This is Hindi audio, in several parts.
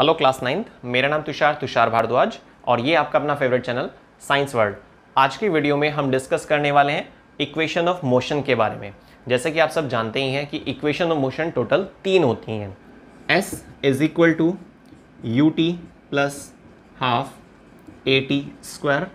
हेलो क्लास नाइन्थ मेरा नाम तुषार तुषार भारद्वाज और ये आपका अपना फेवरेट चैनल साइंस वर्ल्ड आज की वीडियो में हम डिस्कस करने वाले हैं इक्वेशन ऑफ मोशन के बारे में जैसे कि आप सब जानते ही हैं कि इक्वेशन ऑफ मोशन टोटल तीन होती हैं S is equal to U T plus half A T square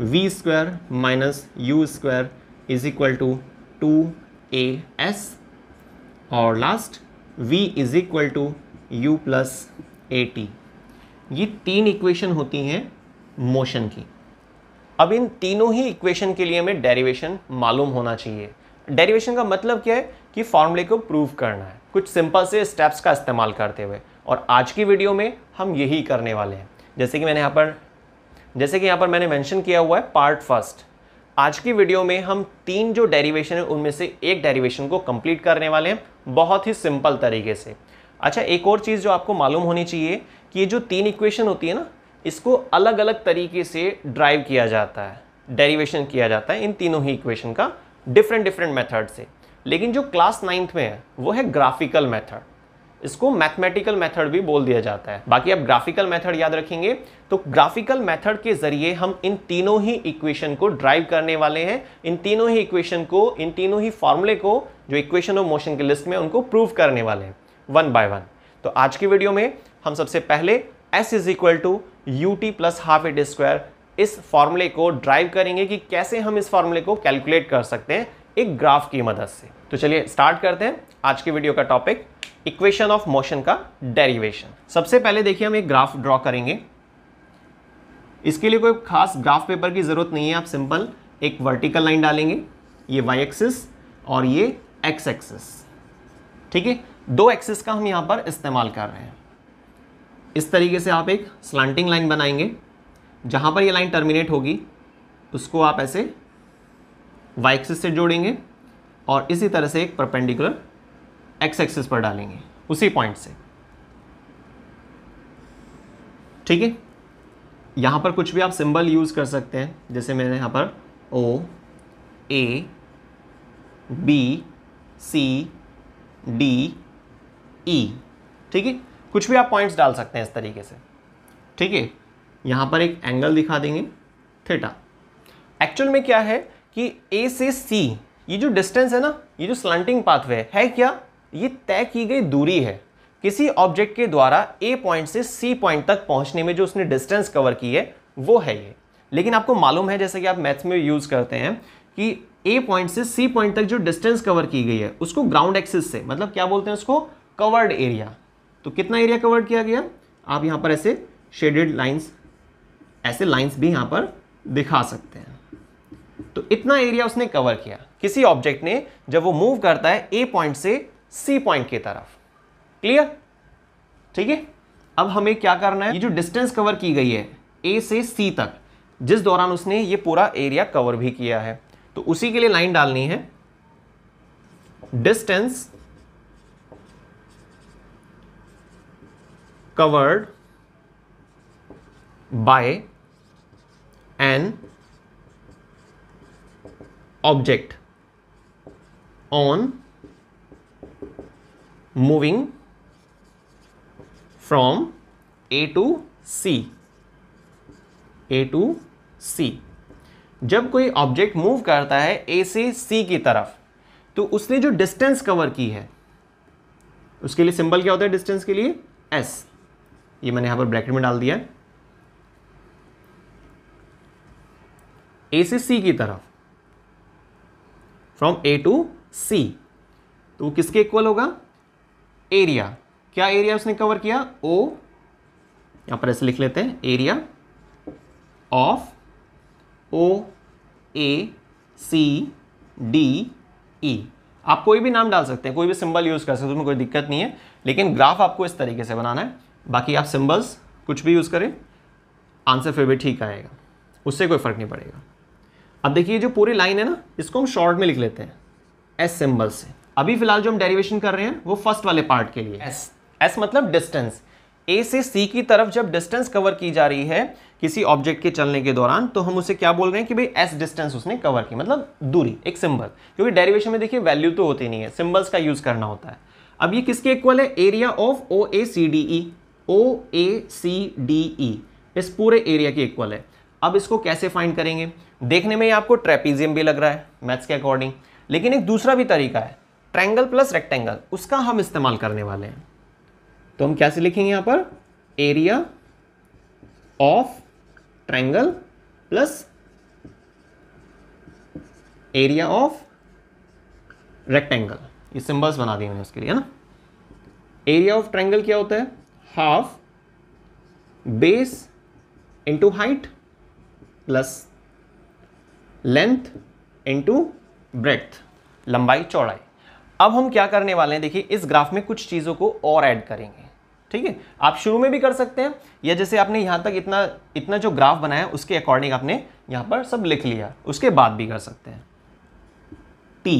V square minus U square is equal to two A S और last V is equal to u plus A T ये तीन इक्वेशन होती हैं मोशन की अब इन तीनों ही इक्वेशन के लिए हमें डेरिवेशन मालूम होना चाहिए डेरिवेशन का मतलब क्या है कि फॉर्मूले को प्रूव करना है कुछ सिंपल से स्टेप्स का इस्तेमाल करते हुए और आज की वीडियो में हम यही करने वाले हैं जैसे कि मैंने यहाँ पर जैसे कि यहाँ पर मैंने मेंशन किया हुआ है पार्ट फर्स्ट आज की वीडियो में हम तीन जो डेरीवेशन है उनमें से एक डेरीवेशन को कम्प्लीट करने वाले हैं बहुत ही सिंपल तरीके से अच्छा एक और चीज़ जो आपको मालूम होनी चाहिए कि ये जो तीन इक्वेशन होती है ना इसको अलग अलग तरीके से ड्राइव किया जाता है डेरिवेशन किया जाता है इन तीनों ही इक्वेशन का डिफरेंट डिफरेंट मेथड से लेकिन जो क्लास नाइन्थ में है वो है ग्राफिकल मेथड इसको मैथमेटिकल मेथड भी बोल दिया जाता है बाकी आप ग्राफिकल मेथड याद रखेंगे तो ग्राफिकल मेथड के जरिए हम इन तीनों ही इक्वेशन को ड्राइव करने वाले हैं इन तीनों ही इक्वेशन को इन तीनों ही फॉर्मूले को जो इक्वेशन ऑफ मोशन के लिस्ट में उनको प्रूव करने वाले हैं वन बाय वन तो आज की वीडियो में हम सबसे पहले s is equal to U T plus half at square इस फॉर्मूले को ड्राइव करेंगे कि कैसे हम इस फॉर्मूले को कैलकुलेट कर सकते हैं एक ग्राफ की मदद से तो चलिए स्टार्ट करते हैं आज की वीडियो का टॉपिक इक्वेशन ऑफ मोशन का डेरिवेशन सबसे पहले देखिए हम एक ग्राफ ड्रॉ करेंगे इसके लिए कोई खास ग्राफ पेपर की ज़रूरत नहीं है आप सिंपल एक वर्टिकल लाइन डालेंगे ये वाई एक्सिस और ये एक्स एक्सिस ठीक है दो एक्सिस का हम यहाँ पर इस्तेमाल कर रहे हैं इस तरीके से आप एक स्लांटिंग लाइन बनाएंगे जहाँ पर ये लाइन टर्मिनेट होगी उसको आप ऐसे वाई एक्सिस से जोड़ेंगे और इसी तरह से एक परपेंडिकुलर एक्स एक्सिस पर डालेंगे उसी पॉइंट से ठीक है यहाँ पर कुछ भी आप सिंबल यूज़ कर सकते हैं जैसे मैंने यहाँ पर O A B C D E e, ठीक है कुछ भी आप पॉइंट्स डाल सकते हैं इस तरीके से ठीक है यहाँ पर एक एंगल दिखा देंगे थीटा एक्चुअल में क्या है कि ए से सी ये जो डिस्टेंस है ना ये जो स्लंटिंग पाथवे है क्या ये तय की गई दूरी है किसी ऑब्जेक्ट के द्वारा ए पॉइंट से सी पॉइंट तक पहुंचने में जो उसने डिस्टेंस कवर की है वो है ये लेकिन आपको मालूम है जैसे कि आप मैथ्स में यूज़ करते हैं कि ए पॉइंट से सी पॉइंट तक जो डिस्टेंस कवर की गई है उसको ग्राउंड एक्सिस से मतलब क्या बोलते हैं उसको कवर्ड एरिया तो कितना एरिया कवर्ड किया गया आप यहां पर ऐसे शेडेड लाइंस ऐसे लाइंस भी यहां पर दिखा सकते हैं तो इतना एरिया उसने कवर किया किसी ऑब्जेक्ट ने जब वो मूव करता है ए पॉइंट से सी पॉइंट की तरफ क्लियर ठीक है अब हमें क्या करना है ये जो डिस्टेंस कवर की गई है ए से सी तक जिस दौरान उसने ये पूरा एरिया कवर भी किया है तो उसी के लिए लाइन डालनी है distance covered by an object on moving from A to C A to C जब कोई ऑब्जेक्ट मूव करता है ए से सी की तरफ तो उसने जो डिस्टेंस कवर की है उसके लिए सिंबल क्या होता है डिस्टेंस के लिए एस ये मैंने यहां पर ब्रैकेट में डाल दिया ए से सी की तरफ फ्रॉम ए टू सी तो वो किसके इक्वल होगा एरिया क्या एरिया उसने कवर किया ओ यहां पर ऐसे लिख लेते हैं area of O A C D E आप कोई भी नाम डाल सकते हैं कोई भी सिंबल यूज़ कर सकते हैं उसमें कोई दिक्कत नहीं है लेकिन ग्राफ आपको इस तरीके से बनाना है बाकी आप सिंबल्स कुछ भी यूज़ करें आंसर फिर भी ठीक आएगा उससे कोई फ़र्क नहीं पड़ेगा अब देखिए जो पूरी लाइन है ना इसको हम शॉर्ट में लिख लेते हैं एस सिंबल से अभी फिलहाल जो हम डेरिवेशन कर रहे हैं वो फर्स्ट वाले पार्ट के लिए एस एस मतलब डिस्टेंस ए से सी की तरफ जब डिस्टेंस कवर की जा रही है किसी ऑब्जेक्ट के चलने के दौरान तो हम उसे क्या बोल रहे हैं कि भाई एस डिस्टेंस उसने कवर की मतलब दूरी एक सिंबल क्योंकि डेरिवेशन में देखिए वैल्यू तो होती नहीं है सिंबल्स का यूज़ करना होता है अब ये किसके इक्वल है area of O A C D E O A C D E इस पूरे एरिया के इक्वल है अब इसको कैसे फाइंड करेंगे देखने में आपको ट्रेपीजियम भी लग रहा है मैथ्स के अकॉर्डिंग लेकिन एक दूसरा भी तरीका है ट्रैंगल प्लस रेक्टेंगल उसका हम इस्तेमाल करने वाले हैं तो हम कैसे लिखेंगे यहां पर area of triangle plus area of rectangle ये सिंबल्स बना दिए मैंने उसके लिए है ना एरिया ऑफ ट्रैंगल क्या होता है half base into height plus length into breadth लंबाई चौड़ाई अब हम क्या करने वाले हैं देखिए इस ग्राफ में कुछ चीज़ों को और ऐड करेंगे ठीक है आप शुरू में भी कर सकते हैं या जैसे आपने यहां तक इतना इतना जो ग्राफ बनाया उसके अकॉर्डिंग आपने यहां पर सब लिख लिया उसके बाद भी कर सकते हैं टी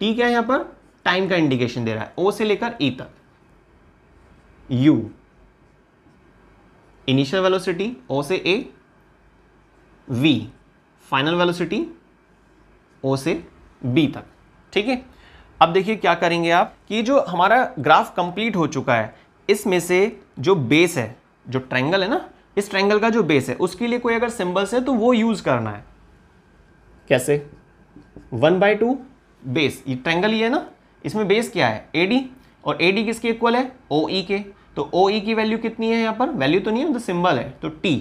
टी क्या है यहां पर टाइम का इंडिकेशन दे रहा है ओ से लेकर ई e तक यू इनिशियल वेलोसिटी ओ से A V final velocity O से बी तक ठीक है अब देखिए क्या करेंगे आप कि जो हमारा ग्राफ कंप्लीट हो चुका है इसमें से जो बेस है जो ट्रैंगल है ना इस ट्रैंगल का जो बेस है उसके लिए कोई अगर सिंबल्स है तो वो यूज करना है कैसे वन बाई टू बेस ये ट्रैंगल ये है ना इसमें बेस क्या है ए डी और ए डी किसके इक्वल है ओ ई e के तो ओ ई e की वैल्यू कितनी है यहाँ पर वैल्यू तो नहीं है तो सिंबल है तो टी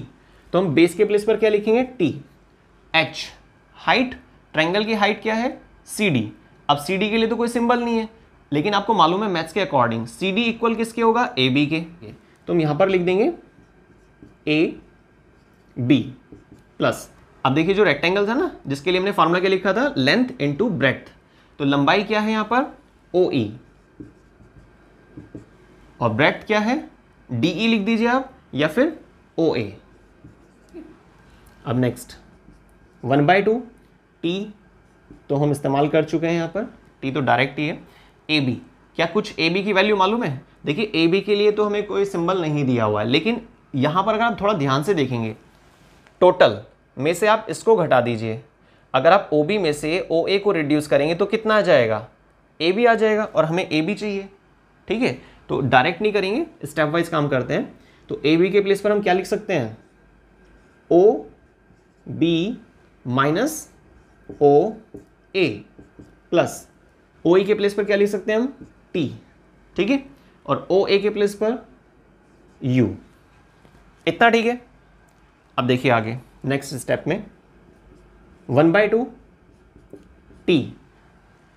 तो हम बेस के प्लेस पर क्या लिखेंगे टी एच हाइट ट्रैंगल की हाइट क्या है सी डी अब सी डी के लिए तो कोई सिंबल नहीं है लेकिन आपको मालूम है मैथ्स के अकॉर्डिंग सी डी इक्वल किसके होगा ए बी के तो हम यहाँ पर लिख देंगे ए बी प्लस अब देखिए जो रेक्टेंगल था ना जिसके लिए हमने फार्मूला क्या लिखा था लेंथ इंटू ब्रेथ तो लंबाई क्या है यहाँ पर ओ ई e। और ब्रेथ क्या है डी ई e लिख दीजिए आप या फिर ओ ए अब next one by two T तो हम इस्तेमाल कर चुके हैं यहाँ पर टी तो डायरेक्ट ही है ए बी क्या कुछ ए बी की वैल्यू मालूम है देखिए ए बी के लिए तो हमें कोई सिंबल नहीं दिया हुआ है लेकिन यहाँ पर अगर आप थोड़ा ध्यान से देखेंगे टोटल में से आप इसको घटा दीजिए अगर आप ओ बी में से ओ ए को रिड्यूस करेंगे तो कितना आ जाएगा ए बी आ जाएगा और हमें ए बी चाहिए ठीक है तो डायरेक्ट नहीं करेंगे स्टेप वाइज काम करते हैं तो ए बी के प्लेस पर हम क्या लिख सकते हैं O B minus O A plus O E के प्लेस पर क्या लिख सकते हैं हम टी ठीक है और ओ ए के प्लेस पर यू इतना ठीक है अब देखिए आगे नेक्स्ट स्टेप में वन बाई टू टी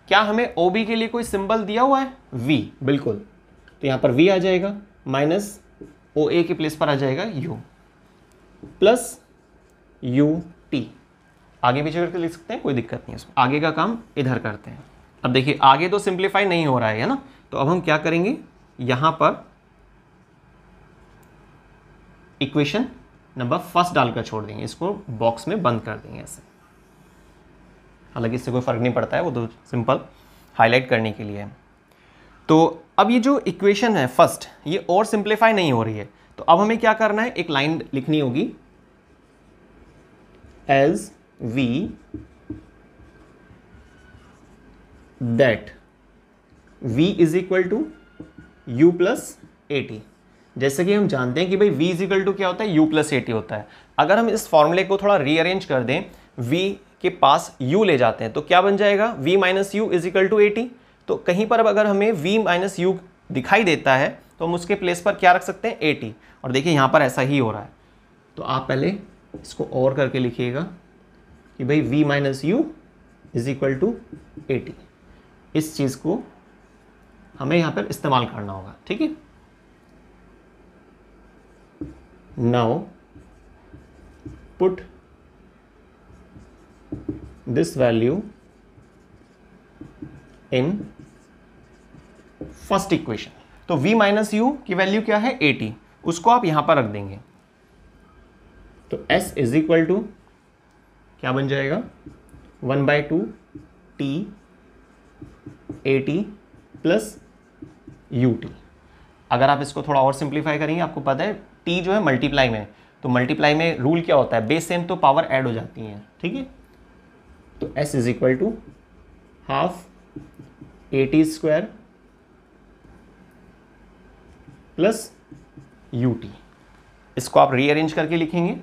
क्या हमें ओ बी के लिए कोई सिंबल दिया हुआ है वी बिल्कुल तो यहां पर वी आ जाएगा माइनस ओ ए के प्लेस पर आ जाएगा यू प्लस यू टी आगे पीछे करके लिख सकते हैं कोई दिक्कत नहीं है आगे का काम इधर करते हैं अब देखिए आगे तो सिंप्लीफाई नहीं हो रहा है ना तो अब हम क्या करेंगे यहां पर इक्वेशन नंबर फर्स्ट डालकर छोड़ देंगे इसको बॉक्स में बंद कर देंगे ऐसे हालांकि इससे कोई फर्क नहीं पड़ता है वो तो सिंपल हाईलाइट करने के लिए है तो अब ये जो इक्वेशन है फर्स्ट ये और सिंप्लीफाई नहीं हो रही है तो अब हमें क्या करना है एक लाइन लिखनी होगी as we that v is equal to U plus A T जैसे कि हम जानते हैं कि भाई v इज इक्वल टू क्या होता है u प्लस एटी होता है अगर हम इस फॉर्मूले को थोड़ा रीअरेंज कर दें v के पास u ले जाते हैं तो क्या बन जाएगा v minus U is equal to A T तो कहीं पर अगर हमें v माइनस यू दिखाई देता है तो हम उसके प्लेस पर क्या रख सकते हैं ए टी और देखिए यहाँ पर ऐसा ही हो रहा है तो आप पहले इसको और करके लिखिएगा कि भाई v minus U is equal to A T इस चीज़ को हमें यहाँ पर इस्तेमाल करना होगा ठीक है now put this value in first equation तो v माइनस यू की वैल्यू क्या है 80 उसको आप यहां पर रख देंगे तो s इज इक्वल टू क्या बन जाएगा one by two T T plus U T अगर आप इसको थोड़ा और सिंप्लीफाई करेंगे आपको पता है टी जो है मल्टीप्लाई में तो मल्टीप्लाई में रूल क्या होता है बेस सेम तो पावर ऐड हो जाती है ठीक है तो s is equal to half A T square plus U T इसको आप रीअरेंज करके लिखेंगे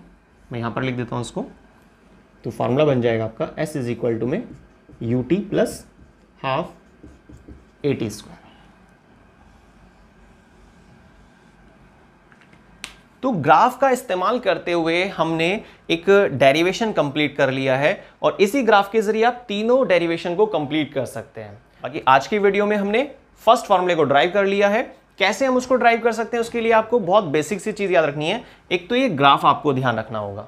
मैं यहाँ पर लिख देता हूँ इसको तो फार्मूला बन जाएगा आपका एस इज इक्वल टू में U T plus half A T square तो ग्राफ का इस्तेमाल करते हुए हमने एक डेरिवेशन कंप्लीट कर लिया है और इसी ग्राफ के जरिए आप तीनों डेरिवेशन को कंप्लीट कर सकते हैं बाकी आज की वीडियो में हमने फर्स्ट फार्मूले को ड्राइव कर लिया है कैसे हम उसको ड्राइव कर सकते हैं उसके लिए आपको बहुत बेसिक सी चीज़ याद रखनी है एक तो ये ग्राफ आपको ध्यान रखना होगा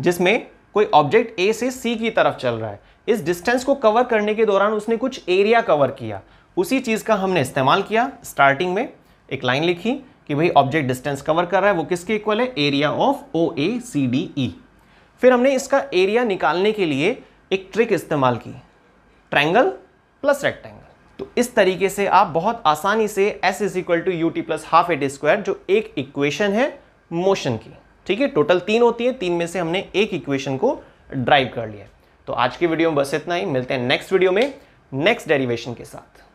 जिसमें कोई ऑब्जेक्ट ए से सी की तरफ चल रहा है इस डिस्टेंस को कवर करने के दौरान उसने कुछ एरिया कवर किया उसी चीज़ का हमने इस्तेमाल किया स्टार्टिंग में एक लाइन लिखी कि भाई ऑब्जेक्ट डिस्टेंस कवर कर रहा है वो किसके इक्वल है area of O A C D E फिर हमने इसका एरिया निकालने के लिए एक ट्रिक इस्तेमाल की ट्रैंगल प्लस रेक्टेंगल तो इस तरीके से आप बहुत आसानी से s is equal to U T plus half at square जो एक इक्वेशन है मोशन की ठीक है टोटल तीन होती है तीन में से हमने एक इक्वेशन को ड्राइव कर लिया तो आज की वीडियो में बस इतना ही मिलते हैं नेक्स्ट वीडियो में नेक्स्ट डेरिवेशन के साथ